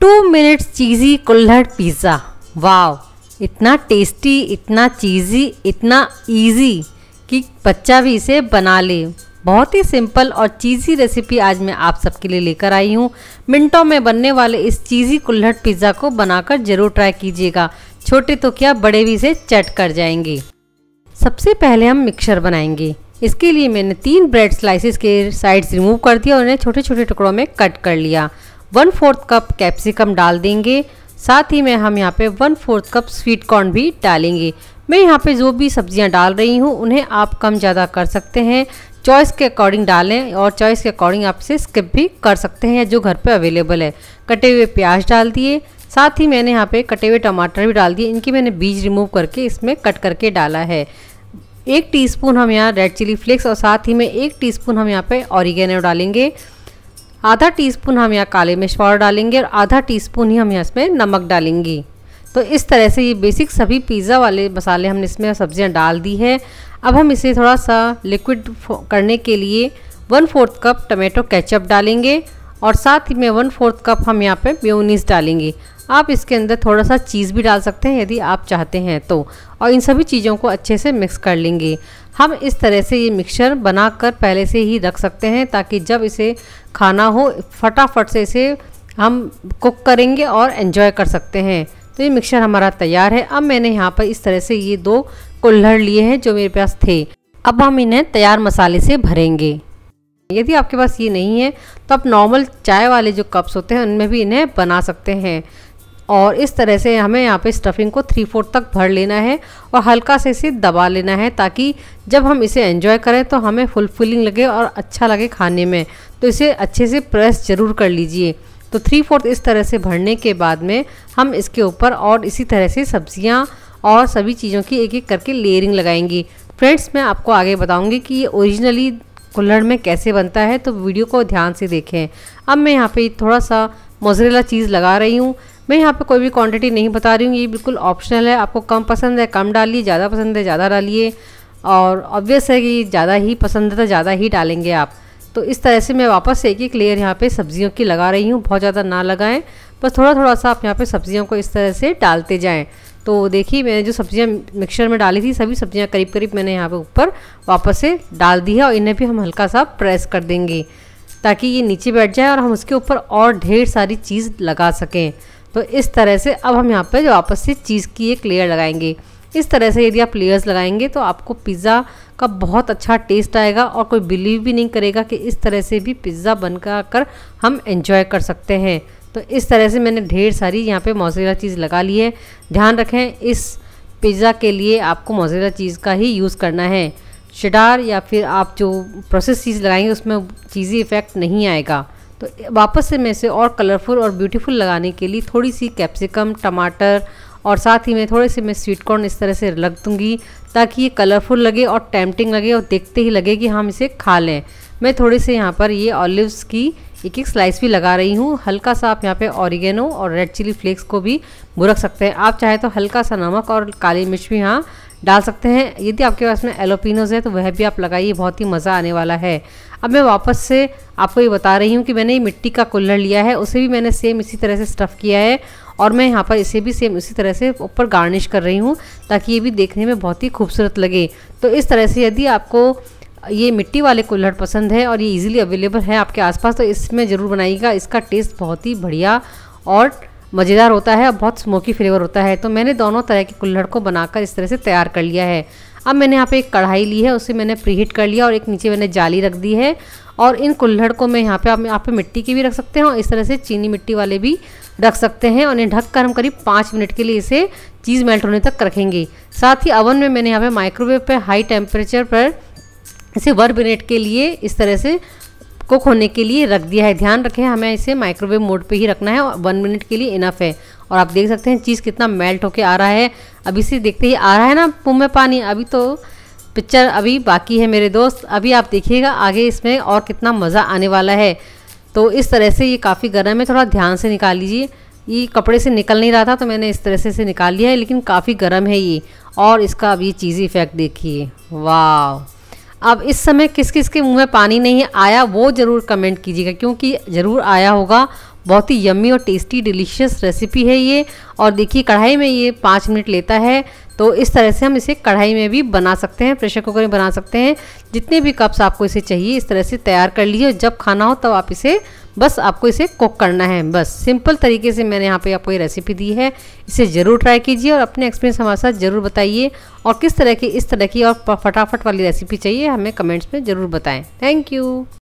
two minutes चीज़ी कुल्हड़ pizza वाव इतना tasty इतना चीज़ी इतना ईजी कि बच्चा भी इसे बना ले बहुत ही सिंपल और चीज़ी रेसिपी आज मैं आप सबके लिए लेकर आई हूँ मिनटों में बनने वाले इस चीज़ी कुल्हड़ पिज़्ज़ा को बनाकर ज़रूर ट्राई कीजिएगा छोटे तो क्या बड़े भी इसे चट कर जाएंगे सबसे पहले हम मिक्सर बनाएंगे इसके लिए मैंने तीन ब्रेड स्लाइसिस के साइड्स रिमूव कर दिया और उन्हें छोटे छोटे टुकड़ों में कट कर लिया वन फोर्थ कप कैप्सिकम डाल देंगे साथ ही में हम यहाँ पे one fourth cup sweet corn भी डालेंगे मैं यहाँ पे जो भी सब्जियाँ डाल रही हूँ उन्हें आप कम ज़्यादा कर सकते हैं चॉइस के अकॉर्डिंग डालें और चॉइस के अकॉर्डिंग आप इसे स्किप भी कर सकते हैं जो घर पे अवेलेबल है कटे हुए प्याज डाल दिए साथ ही मैंने यहाँ पे कटे हुए टमाटर भी डाल दिए इनकी मैंने बीज रिमूव करके इसमें कट करके डाला है एक टी हम यहाँ रेड चिली फ्लेक्स और साथ ही में एक टी हम यहाँ पर ऑरिगेनो डालेंगे आधा टीस्पून हम यहाँ काले मिर्च पाउडर डालेंगे और आधा टीस्पून ही हम यहाँ इसमें नमक डालेंगे तो इस तरह से ये बेसिक सभी पिज़्ज़ा वाले मसाले हमने इसमें सब्जियाँ डाल दी है अब हम इसे थोड़ा सा लिक्विड करने के लिए one fourth cup tomato ketchup डालेंगे और साथ ही में वन फोर्थ कप हम यहाँ पे म्योनीस डालेंगे आप इसके अंदर थोड़ा सा चीज़ भी डाल सकते हैं यदि आप चाहते हैं तो और इन सभी चीज़ों को अच्छे से मिक्स कर लेंगे हम इस तरह से ये मिक्सचर बनाकर पहले से ही रख सकते हैं ताकि जब इसे खाना हो फटाफट से इसे हम कुक करेंगे और इन्जॉय कर सकते हैं तो ये मिक्सचर हमारा तैयार है अब मैंने यहाँ पर इस तरह से ये दो कुल्हड़ लिए हैं जो मेरे पास थे अब हम इन्हें तैयार मसाले से भरेंगे यदि आपके पास ये नहीं है तो आप नॉर्मल चाय वाले जो कप्स होते हैं उनमें भी इन्हें बना सकते हैं और इस तरह से हमें यहाँ पे स्टफिंग को थ्री फोर्थ तक भर लेना है और हल्का से इसे दबा लेना है ताकि जब हम इसे एंजॉय करें तो हमें फुलफिलिंग लगे और अच्छा लगे खाने में तो इसे अच्छे से प्रेस ज़रूर कर लीजिए तो थ्री फोर्थ इस तरह से भरने के बाद में हम इसके ऊपर और इसी तरह से सब्जियाँ और सभी चीज़ों की एक एक करके लेयरिंग लगाएंगी फ्रेंड्स मैं आपको आगे बताऊँगी कि ये ओरिजिनली कुल्हड़ में कैसे बनता है तो वीडियो को ध्यान से देखें अब मैं यहाँ पे थोड़ा सा मोजरेला चीज़ लगा रही हूँ मैं यहाँ पे कोई भी क्वांटिटी नहीं बता रही हूँ ये बिल्कुल ऑप्शनल है आपको कम पसंद है कम डालिए ज़्यादा पसंद है ज़्यादा डालिए और ऑब्वियस है कि ज़्यादा ही पसंद है तो ज़्यादा ही डालेंगे आप तो इस तरह से मैं वापस एक एक लेयर यहाँ पर सब्जियों की लगा रही हूँ बहुत ज़्यादा ना लगाएँ बस थोड़ा थोड़ा सा आप यहाँ पर सब्जियों को इस तरह से डालते जाएँ तो देखिए मैंने जो सब्जियाँ मिक्सचर में डाली थी सभी सब्जियाँ करीब करीब मैंने यहाँ पे ऊपर वापस से डाल दी है और इन्हें भी हम हल्का सा प्रेस कर देंगे ताकि ये नीचे बैठ जाए और हम उसके ऊपर और ढेर सारी चीज़ लगा सकें तो इस तरह से अब हम यहाँ पर वापस से चीज़ की एक लेयर लगाएंगे इस तरह से यदि आप लेयर्स लगाएंगे तो आपको पिज़्ज़ा का बहुत अच्छा टेस्ट आएगा और कोई बिलीव भी नहीं करेगा कि इस तरह से भी पिज़्ज़ा बनकर कर हम एंजॉय कर सकते हैं तो इस तरह से मैंने ढेर सारी यहाँ पे मोजरेला चीज़ लगा ली है ध्यान रखें इस पिज़्ज़ा के लिए आपको मोजरेला चीज़ का ही यूज़ करना है शडार या फिर आप जो प्रोसेस चीज़ लगाएंगे उसमें चीज़ी इफ़ेक्ट नहीं आएगा तो वापस से मैं इसे और कलरफुल और ब्यूटीफुल लगाने के लिए थोड़ी सी कैप्सिकम टमाटर और साथ ही में थोड़े से मैं स्वीट कॉर्न इस तरह से रख दूँगी ताकि ये कलरफुल लगे और टैम्पटिंग लगे और देखते ही लगे कि हम इसे खा लें मैं थोड़े से यहाँ पर ये ऑलिव्स की एक एक स्लाइस भी लगा रही हूँ हल्का सा आप यहाँ पे ऑरिगेनो और रेड चिली फ्लेक्स को भी बुरक सकते हैं आप चाहे तो हल्का सा नमक और काली मिर्च भी यहाँ डाल सकते हैं यदि आपके पास में एलोपिनोज है तो वह भी आप लगाइए बहुत ही मज़ा आने वाला है अब मैं वापस से आपको ये बता रही हूँ कि मैंने ये मिट्टी का कुल्लर लिया है उसे भी मैंने सेम इसी तरह से स्टफ़ किया है और मैं यहाँ पर इसे भी सेम इसी तरह से ऊपर गार्निश कर रही हूँ ताकि ये भी देखने में बहुत ही खूबसूरत लगे तो इस तरह से यदि आपको ये मिट्टी वाले कुल्हड़ पसंद है और ये इजीली अवेलेबल है आपके आसपास तो इसमें ज़रूर बनाइएगा इसका टेस्ट बहुत ही बढ़िया और मज़ेदार होता है और बहुत स्मोकी फ्लेवर होता है तो मैंने दोनों तरह के कुल्हड़ को बनाकर इस तरह से तैयार कर लिया है अब मैंने यहाँ पे एक कढ़ाई ली है उसे मैंने प्रीहीट कर लिया और एक नीचे मैंने जाली रख दी है और इन कुल्हड़ को मैं यहाँ पे आप पे मिट्टी की भी रख सकते हैं और इस तरह से चीनी मिट्टी वाले भी रख सकते हैं और इन्हें ढक कर हम करीब पाँच मिनट के लिए इसे चीज़ मेल्ट होने तक रखेंगे साथ ही अवन में मैंने यहाँ पे माइक्रोवेव पर हाई टेम्परेचर पर इसे वन मिनट के लिए इस तरह से कुक होने के लिए रख दिया है ध्यान रखें हमें इसे माइक्रोवेव मोड पर ही रखना है और वन मिनट के लिए इनफ है और आप देख सकते हैं चीज़ कितना मेल्ट होके आ रहा है अभी से देखते ही आ रहा है ना मुँह में पानी अभी तो पिक्चर अभी बाकी है मेरे दोस्त अभी आप देखिएगा आगे इसमें और कितना मज़ा आने वाला है तो इस तरह से ये काफ़ी गर्म है थोड़ा ध्यान से निकाल लीजिए ये कपड़े से निकल नहीं रहा था तो मैंने इस तरह से इसे निकाल लिया है लेकिन काफ़ी गर्म है ये और इसका अब ये चीज़ी इफेक्ट देखिए वाह अब इस समय किस किस के मुंह में पानी नहीं आया वो ज़रूर कमेंट कीजिएगा क्योंकि ज़रूर आया होगा बहुत ही यम्मी और टेस्टी डिलीशियस रेसिपी है ये और देखिए कढ़ाई में ये पाँच मिनट लेता है तो इस तरह से हम इसे कढ़ाई में भी बना सकते हैं प्रेशर कुकर में बना सकते हैं जितने भी कप्स आपको इसे चाहिए इस तरह से तैयार कर लीजिए जब खाना हो तब तो आप इसे बस आपको इसे कुक करना है बस सिंपल तरीके से मैंने यहाँ पे आपको ये रेसिपी दी है इसे ज़रूर ट्राई कीजिए और अपने एक्सपीरियंस हमारे साथ ज़रूर बताइए और किस तरह की इस तरह की और फटाफट वाली रेसिपी चाहिए हमें कमेंट्स में ज़रूर बताएँ थैंक यू